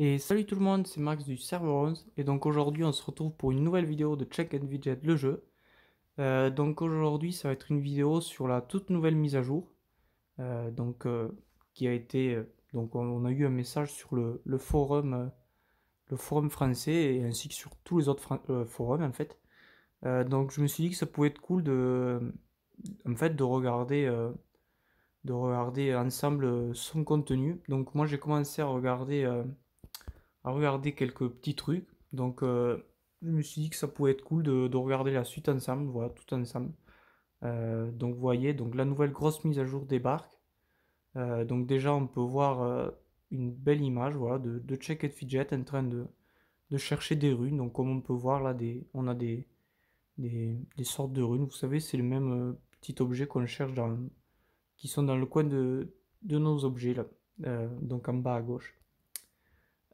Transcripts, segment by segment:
Et salut tout le monde, c'est Max du Server 11 et donc aujourd'hui on se retrouve pour une nouvelle vidéo de Check and Widget le jeu. Euh, donc aujourd'hui ça va être une vidéo sur la toute nouvelle mise à jour. Euh, donc euh, qui a été donc on a eu un message sur le, forum le forum français et ainsi que sur tous les autres forums en fait. donc je me suis dit que ça pouvait être cool de en fait de regarder de regarder ensemble son contenu. Donc moi j'ai commencé à regarder à regarder quelques petits trucs. Donc euh, je me suis dit que ça pouvait être cool de, regarder la suite ensemble, voilà, tout ensemble. Euh, donc vous voyez, donc la nouvelle grosse mise à jour débarque. Euh, donc déjà on peut voir une belle image voilà, de, Check Check Fidget en train de, chercher des runes. Donc comme on peut voir là, des, on a des, des, sortes de runes. Vous savez, c'est le même petit objet qu'on cherche dans, qui sont dans le coin de, de nos objets là. donc en bas à gauche.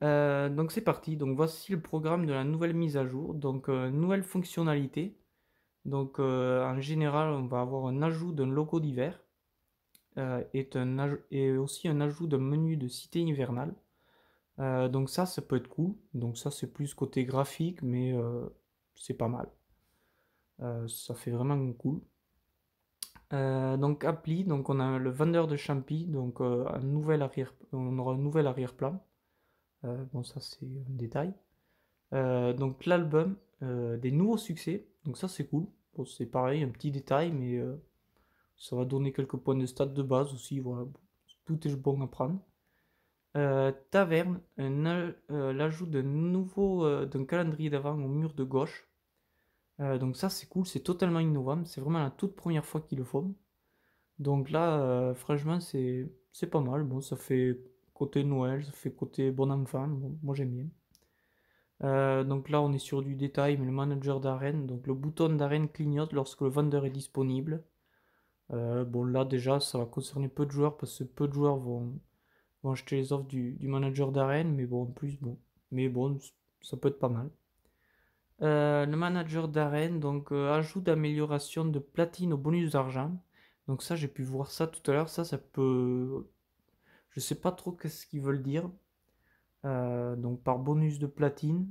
Euh, donc c'est parti, donc voici le programme de la nouvelle mise à jour, donc euh, nouvelle fonctionnalité. Donc euh, en général on va avoir un ajout d'un logo d'hiver et, aussi un ajout d'un menu de cité hivernale. donc ça ça peut être cool, donc ça c'est plus côté graphique mais c'est pas mal. ça fait vraiment cool. donc appli, donc on a le vendeur de champi, donc un nouvel arrière, on aura un nouvel arrière-plan. Euh, bon, ça c'est un détail. Euh, donc l'album, euh, des nouveaux succès, donc ça c'est cool. c'est pareil, un petit détail, mais ça va donner quelques points de stade de base aussi. Voilà, tout est bon à prendre. taverne, l'ajout d'un nouveau d'un calendrier d'avant au mur de gauche. donc ça c'est cool, c'est totalement innovant, c'est vraiment la toute première fois qu'il le font. Donc là, franchement, c'est pas mal. Bon, ça fait côté Noël, ça fait côté bon enfant, moi j'aime bien. Euh, donc là, on est sur du détail, mais le manager d'arène, donc le bouton d'arène clignote lorsque le vendeur est disponible. Euh, bon, là déjà, ça va concerner peu de joueurs parce que peu de joueurs vont, vont acheter les offres du, manager d'arène, mais bon, en plus, bon, mais bon, ça peut être pas mal. Euh, le manager d'arène, donc ajout d'amélioration de platine au bonus d'argent. Donc ça, j'ai pu voir ça tout à l'heure, ça, ça peut je ne sais pas trop ce qu'ils veulent dire. Euh, donc par bonus de platine.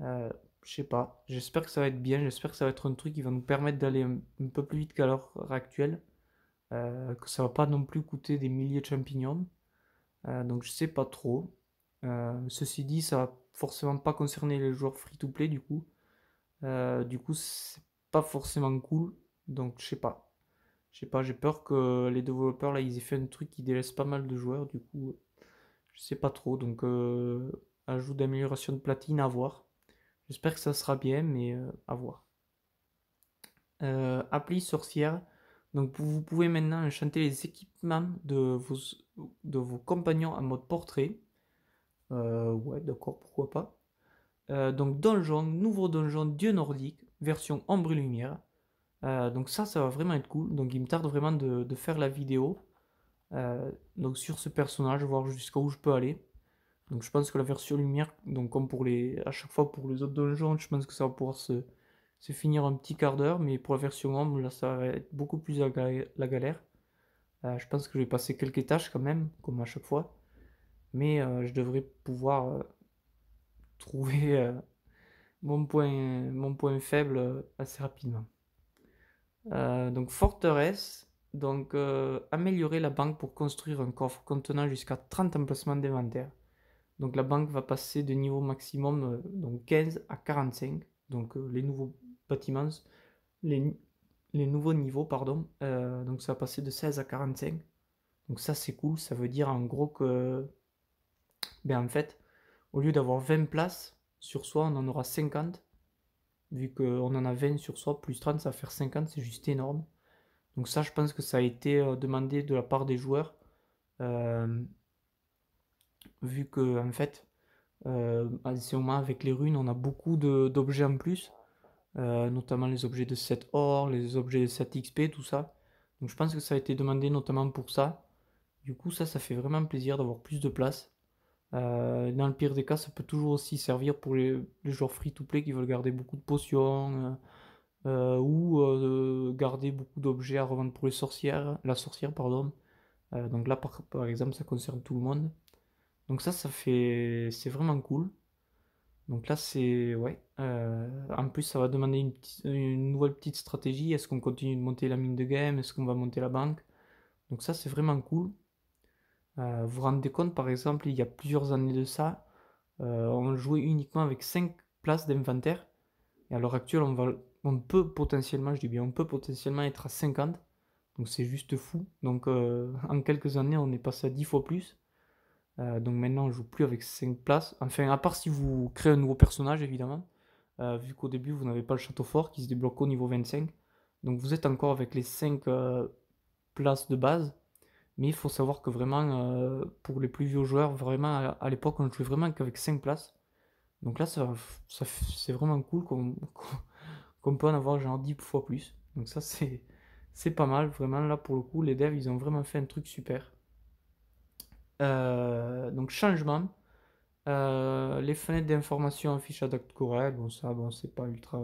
Je euh, je sais pas. J'espère que ça va être bien. J'espère que ça va être un truc qui va nous permettre d'aller un, peu plus vite qu'à l'heure actuelle. Euh, que ça va pas non plus coûter des milliers de champignons. donc je ne sais pas trop. ceci dit, ça va forcément pas concerner les joueurs free-to-play du coup. du coup, c'est pas forcément cool. Donc je sais pas. Je sais pas, j'ai peur que les développeurs, là, ils aient fait un truc qui délaisse pas mal de joueurs, du coup, euh, je sais pas trop. Donc, euh, ajout d'amélioration de platine à voir. J'espère que ça sera bien, mais euh, à voir. appli sorcière. Donc, vous pouvez maintenant enchanter les équipements de vos, de vos compagnons en mode portrait. ouais, d'accord, pourquoi pas. donc, donjon, nouveau donjon, dieu nordique, version ombre lumière. Euh, donc ça, ça va vraiment être cool. Donc il me tarde vraiment de, faire la vidéo euh, donc sur ce personnage, voir jusqu'où je peux aller. Donc je pense que la version lumière, donc comme pour les, à chaque fois pour les autres donjons, je pense que ça va pouvoir se, se finir un petit quart d'heure, mais pour la version ombre, là ça va être beaucoup plus la, galère. Euh, je pense que je vais passer quelques tâches quand même, comme à chaque fois, mais je devrais pouvoir trouver mon, point, mon point faible assez rapidement. Euh, donc forteresse, donc euh, améliorer la banque pour construire un coffre contenant jusqu'à 30 emplacements d'inventaire. Donc la banque va passer de niveau maximum euh, donc 15 à 45. Donc les nouveaux bâtiments, les, les nouveaux niveaux, pardon. donc ça va passer de 16 à 45. Donc ça c'est cool, ça veut dire en gros que, ben en fait, au lieu d'avoir 20 places sur soi, on en aura 50 vu qu'on en a 20 sur soi, plus 30, ça va faire 50, c'est juste énorme. Donc ça, je pense que ça a été euh, demandé de la part des joueurs, euh, vu que en fait, euh, moment avec les runes, on a beaucoup d'objets en plus, euh, notamment les objets de 7 or, les objets de 7 XP, tout ça. Donc je pense que ça a été demandé notamment pour ça. Du coup, ça, ça fait vraiment plaisir d'avoir plus de place. Euh, dans le pire des cas, ça peut toujours aussi servir pour les, joueurs free-to-play qui veulent garder beaucoup de potions euh, euh, ou garder beaucoup d'objets à revendre pour les sorcières, la sorcière. pardon. donc là, par, exemple, ça concerne tout le monde. Donc ça, ça fait, c'est vraiment cool. Donc là, c'est ouais. en plus, ça va demander une, une nouvelle petite stratégie. Est-ce qu'on continue de monter la mine de game Est-ce qu'on va monter la banque Donc ça, c'est vraiment cool. Euh, vous vous rendez compte, par exemple, il y a plusieurs années de ça, euh, on jouait uniquement avec 5 places d'inventaire. Et à l'heure actuelle, on, peut potentiellement, je dis bien, on peut potentiellement être à 50. Donc c'est juste fou. Donc euh, en quelques années, on est passé à 10 fois plus. donc maintenant, on joue plus avec 5 places. Enfin, à part si vous créez un nouveau personnage, évidemment. vu qu'au début, vous n'avez pas le château fort qui se débloque au niveau 25. Donc vous êtes encore avec les 5 places de base. Mais il faut savoir que vraiment, euh, pour les plus vieux joueurs, vraiment, à, l'époque, on ne jouait vraiment qu'avec 5 places. Donc là, c'est vraiment cool qu'on peut en avoir genre 10 fois plus. Donc ça, c'est pas mal. Vraiment, là, pour le coup, les devs, ils ont vraiment fait un truc super. Euh, donc changement. Euh, les fenêtres d'information en à date Bon, ça, bon, c'est pas ultra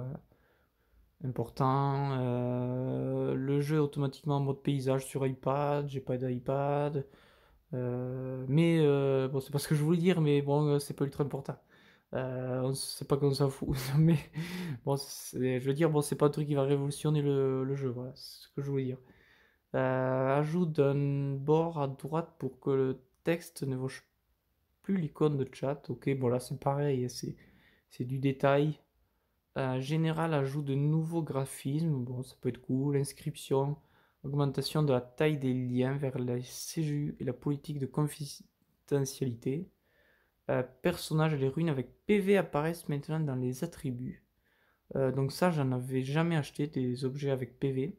important. Euh, le jeu automatiquement en mode paysage sur iPad, j'ai pas d'iPad. Euh, mais euh, bon, c'est pas ce que je voulais dire, mais bon, c'est pas ultra important. on c'est pas qu'on s'en fout, mais bon, je veux dire, bon, c'est pas un truc qui va révolutionner le, jeu, voilà, ce que je voulais dire. ajoute un bord à droite pour que le texte ne vauche plus l'icône de chat. Ok, bon, là c'est pareil, hein, c'est du détail. Euh, général ajoute de nouveaux graphismes, bon ça peut être cool, inscription, augmentation de la taille des liens vers la CGU et la politique de confidentialité. Euh, personnage personnages et les ruines avec PV apparaissent maintenant dans les attributs. Euh, donc ça, j'en avais jamais acheté des objets avec PV.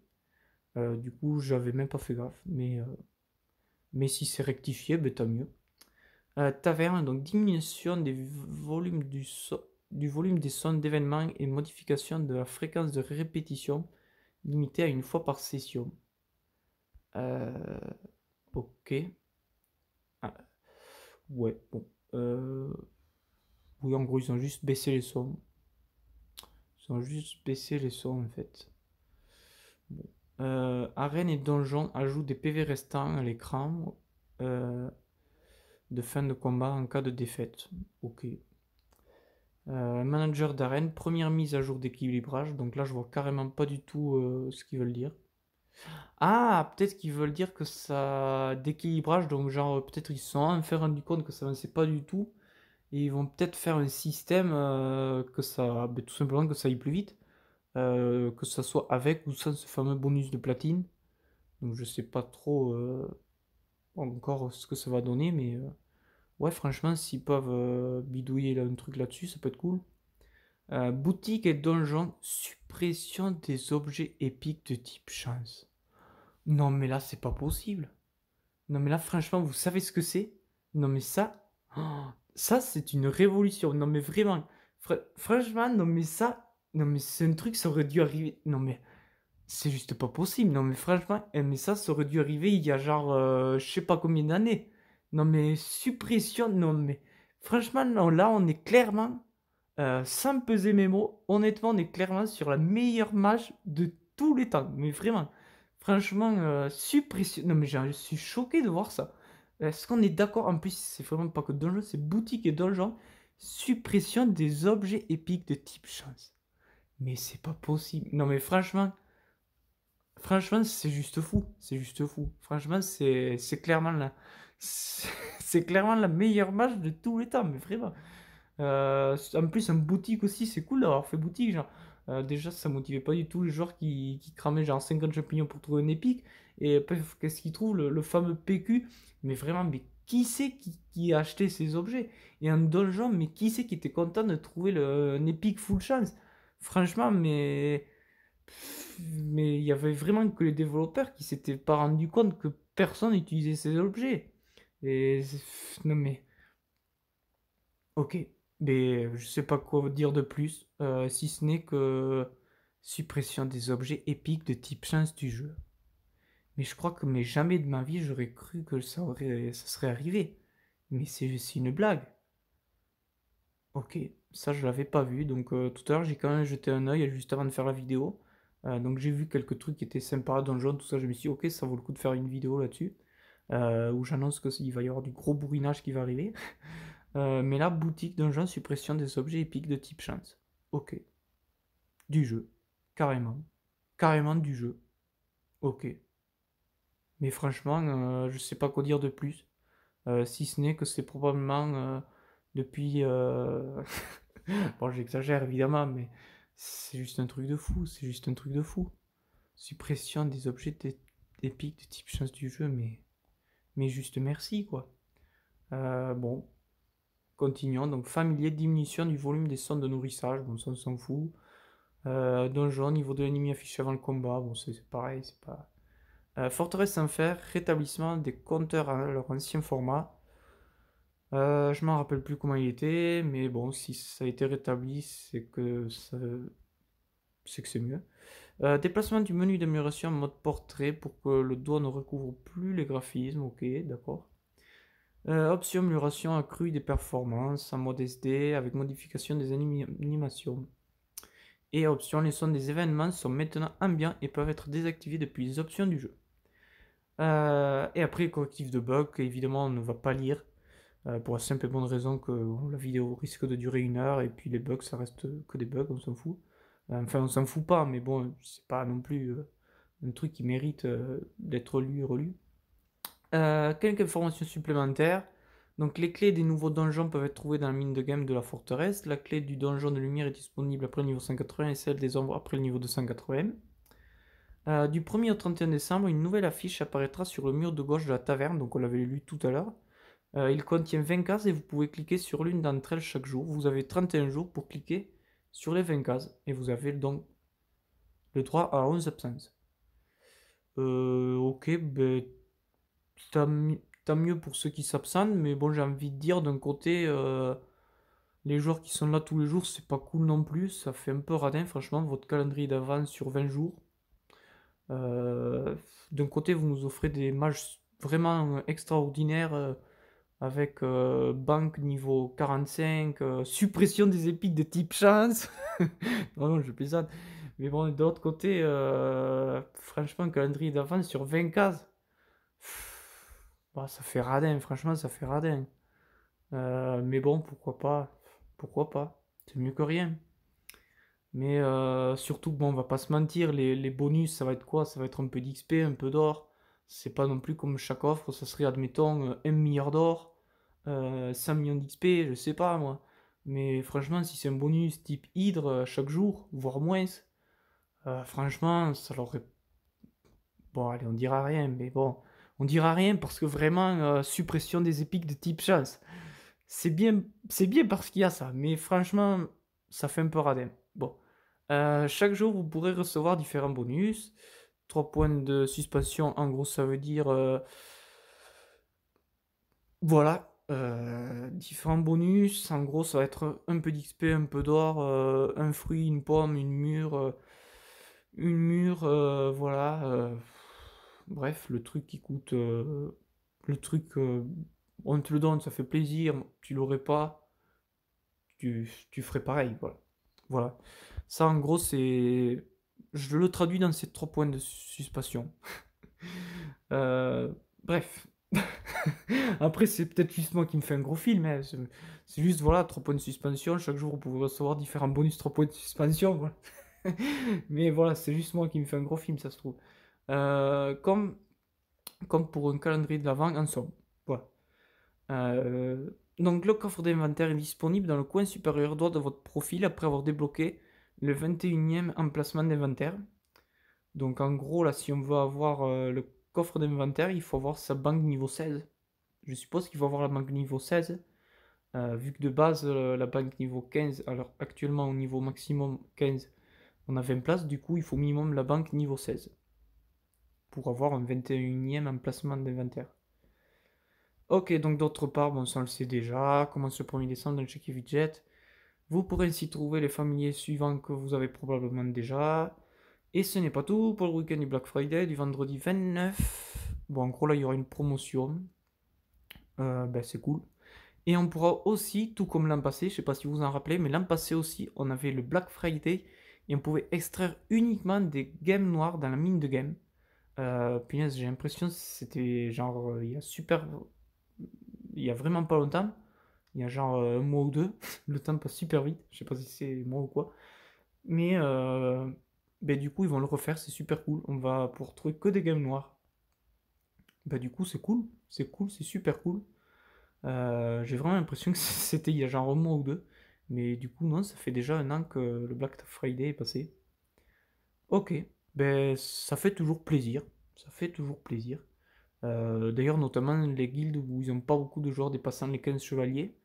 du coup, j'avais même pas fait gaffe. Mais, mais si c'est rectifié, ben, tant mieux. taverne, donc diminution des volumes du, saut du volume des sons d'événements et modification de la fréquence de répétition limitée à une fois par session. Euh, ok. Ah, ouais, bon. Euh, oui, en gros, ils ont juste baissé les sons. Ils ont juste baissé les sons, en fait. Bon. Euh, Arène et Donjon ajoutent des PV restants à l'écran de fin de combat en cas de défaite. Ok, euh, manager d'arène, première mise à jour d'équilibrage. Donc là, je vois carrément pas du tout euh, ce qu'ils veulent dire. Ah, peut-être qu'ils veulent dire que ça d'équilibrage, donc genre euh, peut-être ils se sont enfin rendu compte que ça ne sait pas du tout et ils vont peut-être faire un système que ça, ben, tout simplement que ça aille plus vite, que ça soit avec ou sans ce fameux bonus de platine. Donc je sais pas trop encore ce que ça va donner, mais ouais, franchement, s'ils peuvent euh, bidouiller un truc là-dessus, ça peut être cool. Euh, boutique et donjon, suppression des objets épiques de type chance. Non, mais là, c'est pas possible. Non, mais là, franchement, vous savez ce que c'est Non, mais ça, oh, ça, c'est une révolution. Non, mais vraiment, franchement, non, mais ça, non, mais c'est un truc, ça aurait dû arriver. Non, mais c'est juste pas possible. Non, mais franchement, eh, mais ça, aurait dû arriver il y a genre, euh, je sais pas combien d'années. Non, mais suppression, non, mais franchement, non, là, on est clairement, euh, sans peser mes mots, honnêtement, on est clairement sur la meilleure match de tous les temps. Mais vraiment, franchement, euh, suppression. Non, mais je suis choqué de voir ça. Est-ce qu'on est, d'accord En plus, c'est vraiment pas que donjon, c'est boutique et donjon. Suppression des objets épiques de type chance. Mais c'est pas possible. Non, mais franchement. Franchement, c'est juste fou. C'est juste fou. Franchement, c'est clairement là. c'est clairement la meilleure match de tous les temps, mais vraiment. Euh, en plus, en boutique aussi, c'est cool d'avoir fait boutique. Genre. Euh, déjà, ça motivait pas du tout les joueurs qui, qui cramaient genre 50 champignons pour trouver une épique. Et qu'est-ce qu'ils trouvent le, fameux PQ. Mais vraiment, mais qui c'est qui, a acheté ces objets Et un donjon, mais qui c'est qui était content de trouver le, une épique full chance Franchement, mais. Mais il y avait vraiment que les développeurs qui s'étaient pas rendu compte que personne n'utilisait ces objets. Et non mais ok, mais je sais pas quoi dire de plus, euh, si ce n'est que suppression des objets épiques de type chance du jeu. Mais je crois que mais jamais de ma vie j'aurais cru que ça, aurait, ça serait arrivé. Mais c'est une blague. Ok, ça je l'avais pas vu, donc euh, tout à l'heure j'ai quand même jeté un oeil juste avant de faire la vidéo. Euh, donc j'ai vu quelques trucs qui étaient sympas, jeu tout ça, je me suis dit ok ça vaut le coup de faire une vidéo là-dessus. Euh, où j'annonce qu'il va y avoir du gros bourrinage qui va arriver. Euh, mais là, boutique donjon, suppression des objets épiques de type chance. Ok. Du jeu. Carrément. Carrément du jeu. Ok. Mais franchement, je euh, je sais pas quoi dire de plus. si ce n'est que c'est probablement depuis. bon, j'exagère évidemment, mais c'est juste un truc de fou. C'est juste un truc de fou. Suppression des objets épiques de type chance du jeu, mais mais juste merci, quoi. Euh, bon, continuons. Donc, familier, diminution du volume des sons de nourrissage, bon, ça on s'en fout. Euh, donjon, niveau de l'ennemi affiché avant le combat, bon, c'est pareil, c'est pas. Euh, forteresse en fer, rétablissement des compteurs à leur ancien format. je m'en rappelle plus comment il était, mais bon, si ça a été rétabli, c'est que ça... c'est que c'est mieux. Euh, déplacement du menu d'amélioration en mode portrait pour que le doigt ne recouvre plus les graphismes. Ok, d'accord. Euh, option amélioration accrue des performances en mode SD avec modification des animations. Et option les sons des événements sont maintenant ambiants et peuvent être désactivés depuis les options du jeu. Euh, et après, correctif de bug, évidemment, on ne va pas lire pour la simple et bonne raison que la vidéo risque de durer une heure et puis les bugs, ça reste que des bugs, on s'en fout. Enfin, on s'en fout pas, mais bon, c'est pas non plus euh, un truc qui mérite euh, d'être lu et relu. Euh, quelques informations supplémentaires. Donc les clés des nouveaux donjons peuvent être trouvées dans la mine de gamme de la forteresse. La clé du donjon de lumière est disponible après le niveau 180 et celle des ombres après le niveau 280. du 1er au 31 décembre, une nouvelle affiche apparaîtra sur le mur de gauche de la taverne, donc on l'avait lu tout à l'heure. il contient 20 cases et vous pouvez cliquer sur l'une d'entre elles chaque jour. Vous avez 31 jours pour cliquer sur les 20 cases et vous avez donc le 3 à 11 absences. Euh, ok, ben, tant, mieux pour ceux qui s'absentent, mais bon, j'ai envie de dire d'un côté, euh, les joueurs qui sont là tous les jours, c'est pas cool non plus, ça fait un peu radin, franchement, votre calendrier d'avance sur 20 jours. Euh, d'un côté, vous nous offrez des matchs vraiment extraordinaires avec euh, banque niveau 45, euh, suppression des épiques de type chance. non, non, je plaisante. Mais bon, de l'autre côté, euh, franchement, calendrier d'avance sur 20 cases, bah, ça fait radin, franchement, ça fait radin. mais bon, pourquoi pas Pourquoi pas C'est mieux que rien. Mais surtout, bon, on va pas se mentir, les bonus, ça va être quoi Ça va être un peu d'XP, un peu d'or c'est pas non plus comme chaque offre, ça serait, admettons, 1 euh, milliard d'or, euh, 100 millions d'XP, je sais pas moi. Mais franchement, si c'est un bonus type hydre euh, chaque jour, voire moins, euh, franchement, ça l'aurait. Bon, allez, on dira rien, mais bon. On dira rien parce que vraiment, suppression des épiques de type chance. C'est bien, c'est bien parce qu'il y a ça, mais franchement, ça fait un peu radin. Bon. chaque jour, vous pourrez recevoir différents bonus. 3 points de suspension, en gros, ça veut dire. Euh, voilà. Euh, différents bonus. En gros, ça va être un peu d'XP, un peu d'or, euh, un fruit, une pomme, une mûre. une mûre, voilà. bref, le truc qui coûte. le truc. on te le donne, ça fait plaisir. Tu l'aurais pas. Tu, tu ferais pareil, voilà. Voilà. Ça, en gros, c'est je le traduis dans ces trois points de suspension. Euh, bref. Après, c'est peut-être juste moi qui me fais un gros film. Hein. C'est juste, voilà, trois points de suspension. Chaque jour, vous pouvez recevoir différents bonus trois points de suspension. Mais voilà, c'est juste moi qui me fais un gros film, ça se trouve. Euh, comme, comme pour un calendrier de l'avant, en somme. Voilà. Euh, donc, le coffre d'inventaire est disponible dans le coin supérieur droit de votre profil après avoir débloqué le 21e emplacement d'inventaire. Donc en gros, là, si on veut avoir euh, le coffre d'inventaire, il faut avoir sa banque niveau 16. Je suppose qu'il faut avoir la banque niveau 16, euh, vu que de base, euh, la banque niveau 15, alors actuellement au niveau maximum 15, on a 20 places, du coup, il faut minimum la banque niveau 16 pour avoir un 21e emplacement d'inventaire. Ok, donc d'autre part, bon, ça on le sait déjà, commence le premier er décembre dans le check Widget. Vous pourrez ainsi trouver les familiers suivants que vous avez probablement déjà. Et ce n'est pas tout pour le week-end du Black Friday, du vendredi 29. Bon, en gros, là, il y aura une promotion. Euh, ben, c'est cool. Et on pourra aussi, tout comme l'an passé, je ne sais pas si vous vous en rappelez, mais l'an passé aussi, on avait le Black Friday et on pouvait extraire uniquement des games noirs dans la mine de game. Euh, Puis j'ai l'impression que c'était genre euh, il y a super. Il y a vraiment pas longtemps il y a genre euh, un mois ou deux. Le temps passe super vite, je sais pas si c'est moi ou quoi. Mais euh, ben, du coup, ils vont le refaire, c'est super cool. On va pour trouver que des games noires ben, du coup, c'est cool, c'est cool, c'est super cool. Euh, j'ai vraiment l'impression que c'était il y a genre un mois ou deux. Mais du coup, non, ça fait déjà un an que le Black Friday est passé. Ok, ben ça fait toujours plaisir. Ça fait toujours plaisir. D'ailleurs, notamment les guildes où ils n'ont pas beaucoup de joueurs dépassant les 15 chevaliers.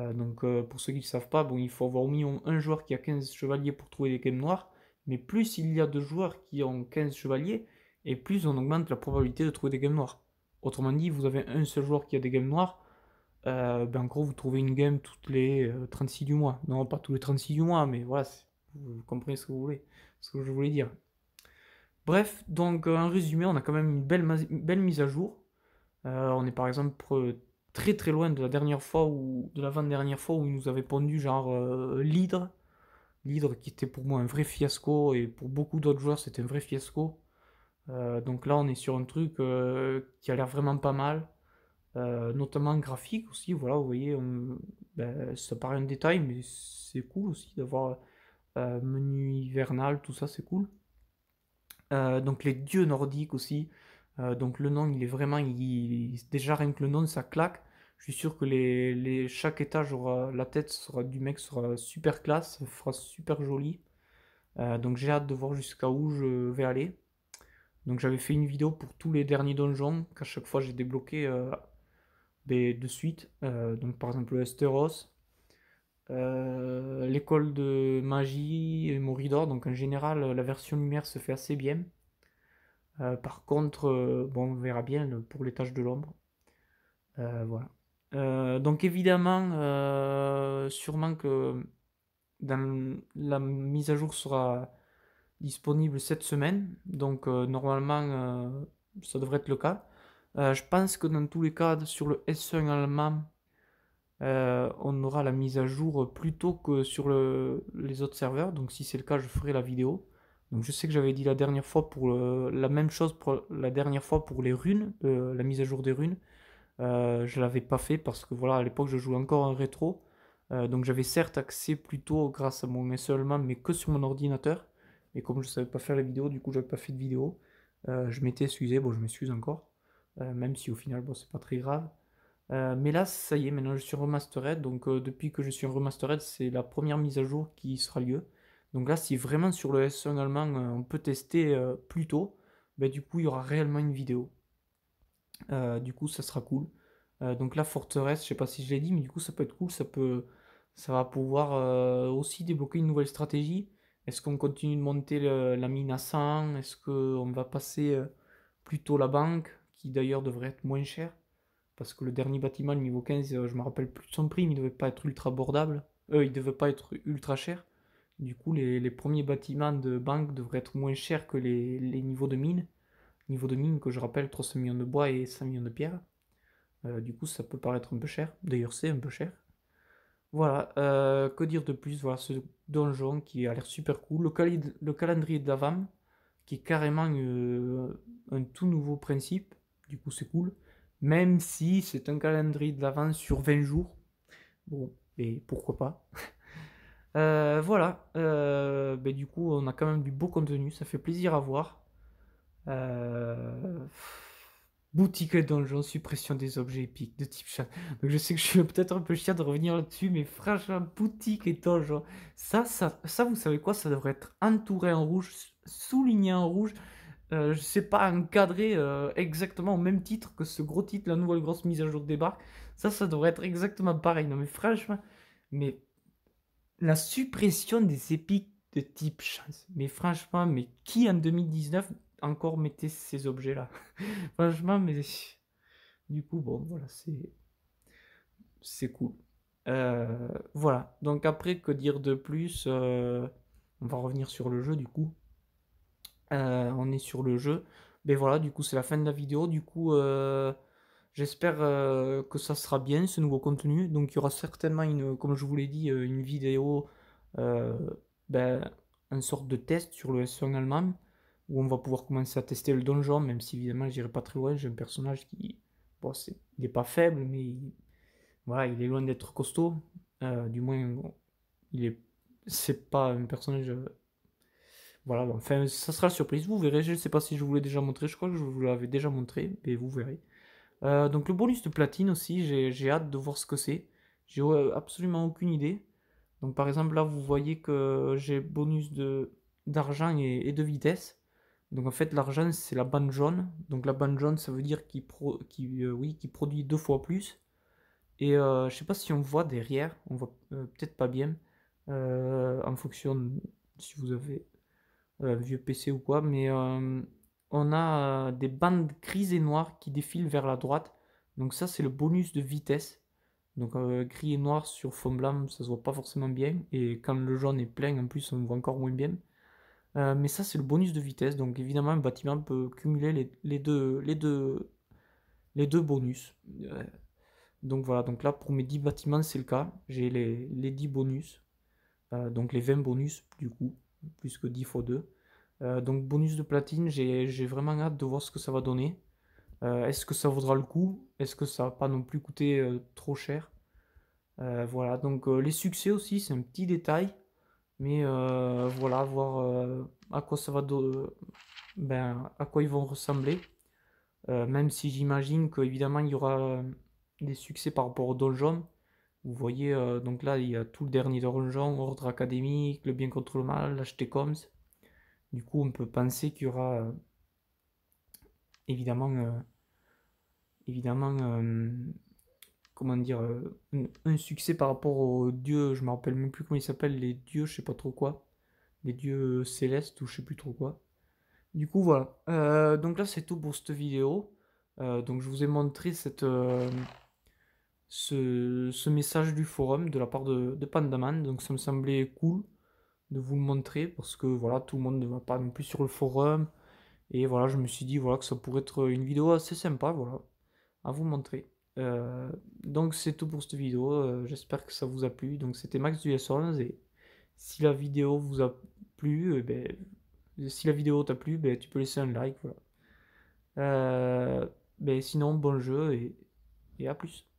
Euh, donc euh, pour ceux qui ne savent pas, bon, il faut avoir au minimum un joueur qui a 15 chevaliers pour trouver des games noires. mais plus il y a de joueurs qui ont 15 chevaliers, et plus on augmente la probabilité de trouver des games noires. Autrement dit, vous avez un seul joueur qui a des games noires, euh, ben en gros vous trouvez une game toutes les 36 du mois. Non, pas tous les 36 du mois, mais voilà, vous comprenez ce que ce que je voulais dire. Bref, donc en résumé, on a quand même une belle, belle mise à jour. on est par exemple très très loin de la dernière fois ou de l'avant-dernière fois où il nous avait pondu genre euh, l'hydre. L'hydre qui était pour moi un vrai fiasco et pour beaucoup d'autres joueurs c'était un vrai fiasco. Euh, donc là on est sur un truc euh, qui a l'air vraiment pas mal. notamment graphique aussi, voilà, vous voyez, ben, ça paraît un détail, mais c'est cool aussi d'avoir menu hivernal, tout ça, c'est cool. donc les dieux nordiques aussi, euh, donc le nom, il est vraiment, il, déjà rien que le nom, ça claque. Je suis sûr que les, chaque étage aura la tête sera, du mec sera super classe, fera super joli. Euh, donc j'ai hâte de voir jusqu'à où je vais aller. Donc j'avais fait une vidéo pour tous les derniers donjons qu'à chaque fois j'ai débloqué euh, de suite. donc par exemple le Esteros, l'école de magie et Moridor. Donc en général la version lumière se fait assez bien. Euh, par contre, euh, bon, on verra bien pour les tâches de l'ombre. Euh, voilà. donc évidemment, sûrement que la mise à jour sera disponible cette semaine. Donc normalement, ça devrait être le cas. je pense que dans tous les cas, sur le S1 allemand, on aura la mise à jour plus tôt que sur les autres serveurs. Donc si c'est le cas, je ferai la vidéo. Donc je sais que j'avais dit la dernière fois pour la même chose pour la dernière fois pour les runes, euh, la mise à jour des runes. Je euh, je l'avais pas fait parce que voilà à l'époque je jouais encore en rétro. Euh, donc j'avais certes accès plutôt grâce à mon seulement mais que sur mon ordinateur. Et comme je ne savais pas faire la vidéo, du coup j'avais pas fait de vidéo. je m'étais excusé, bon je m'excuse encore, même si au final bon c'est pas très grave. mais là ça y est, maintenant je suis remastered, donc depuis que je suis en remastered, c'est la première mise à jour qui sera lieu. Donc là, si vraiment sur le S1 allemand, euh, on peut tester euh, plus tôt, ben, du coup, il y aura réellement une vidéo. Euh, du coup, ça sera cool. donc là, forteresse, je ne sais pas si je l'ai dit, mais du coup, ça peut être cool. Ça, peut, ça va pouvoir aussi débloquer une nouvelle stratégie. Est-ce qu'on continue de monter la mine à 100 Est-ce qu'on va passer plutôt la banque, qui d'ailleurs devrait être moins chère Parce que le dernier bâtiment, le niveau 15, je ne me rappelle plus de son prix, mais il devait pas être ultra abordable. il ne devait pas être ultra cher. Du coup, les, premiers bâtiments de banque devraient être moins chers que les, niveaux de mine. Niveau de mine que je rappelle, 300 millions de bois et 100 millions de pierres. Euh, du coup, ça peut paraître un peu cher. D'ailleurs, c'est un peu cher. Voilà, euh, que dire de plus Voilà ce donjon qui a l'air super cool. Le, calendrier d'avant, qui est carrément euh, un tout nouveau principe. Du coup, c'est cool. Même si c'est un calendrier d'avant sur 20 jours. Bon, et pourquoi pas Euh, voilà, euh, ben, du coup, on a quand même du beau contenu, ça fait plaisir à voir. Euh, boutique et donjon, suppression des objets épiques de type chat. je sais que je suis peut-être un peu chiant de revenir là-dessus, mais franchement, boutique et donjon, ça, ça, vous savez quoi, ça devrait être entouré en rouge, souligné en rouge. je sais pas, encadré exactement au même titre que ce gros titre, la nouvelle grosse mise à jour de débarque. Ça, ça devrait être exactement pareil. Non, mais franchement, mais la suppression des épiques de type chance. Mais franchement, mais qui en 2019 encore mettait ces objets-là Franchement, mais du coup, bon, voilà, c'est c'est cool. Euh, voilà. Donc après, que dire de plus euh, On va revenir sur le jeu du coup. Euh, on est sur le jeu. Mais ben voilà, du coup, c'est la fin de la vidéo. Du coup, J'espère euh, que ça sera bien ce nouveau contenu. Donc il y aura certainement une, comme je vous l'ai dit, euh, une vidéo, euh, ben, une sorte de test sur le S1 allemand, où on va pouvoir commencer à tester le donjon, même si évidemment je n'irai pas très loin. J'ai un personnage qui, bon, il n'est pas faible, mais il, voilà, il est loin d'être costaud. du moins, il est, c'est pas un personnage. Voilà, enfin, ça sera la surprise. Vous verrez. Je ne sais pas si je vous l'ai déjà montré. Je crois que je vous l'avais déjà montré, mais vous verrez. Euh, donc le bonus de platine aussi, j'ai hâte de voir ce que c'est. J'ai absolument aucune idée. Donc par exemple là, vous voyez que j'ai bonus d'argent et, de vitesse. Donc en fait l'argent c'est la bande jaune. Donc la bande jaune ça veut dire qu'il pro, euh, oui, produit deux fois plus. Et je euh, je sais pas si on voit derrière, on voit peut-être pas bien en fonction si vous avez un vieux PC ou quoi, mais on a euh, des bandes grises et noires qui défilent vers la droite. Donc ça, c'est le bonus de vitesse. Donc euh, gris et noir sur fond blanc, ça se voit pas forcément bien. Et quand le jaune est plein, en plus, on voit encore moins bien. Euh, mais ça, c'est le bonus de vitesse. Donc évidemment, un bâtiment peut cumuler les, deux, les, deux, les deux bonus. donc voilà, donc là, pour mes 10 bâtiments, c'est le cas. J'ai les, les, 10 bonus. donc les 20 bonus, du coup, plus que 10 fois 2. Euh, donc bonus de platine, j'ai vraiment hâte de voir ce que ça va donner. Euh, est-ce que ça vaudra le coup Est-ce que ça va pas non plus coûter euh, trop cher Voilà, donc les succès aussi, c'est un petit détail. Mais voilà, voir à quoi ça va ben, à quoi ils vont ressembler. même si j'imagine qu'évidemment il y aura des succès par rapport au donjon. Vous voyez, donc là il y a tout le dernier donjon, Ordre Académique, Le Bien contre le Mal, l'HTCOMS. Du coup, on peut penser qu'il y aura euh, évidemment, euh, évidemment euh, comment dire, un, succès par rapport aux dieux, je me rappelle même plus comment ils s'appellent, les dieux, je sais pas trop quoi, les dieux célestes ou je sais plus trop quoi. Du coup, voilà. donc là, c'est tout pour cette vidéo. donc, je vous ai montré cette, ce, ce, message du forum de la part de, de Pandaman. Donc, ça me semblait cool de vous montrer parce que voilà, tout le monde ne va pas non plus sur le forum. Et voilà, je me suis dit voilà, que ça pourrait être une vidéo assez sympa voilà, à vous montrer. Euh, donc c'est tout pour cette vidéo, euh, j'espère que ça vous a plu. Donc c'était Max du S11 et si la vidéo vous a plu, et eh ben, si la vidéo t'a plu, ben, tu peux laisser un like. Voilà. Euh, ben, sinon, bon jeu et à plus.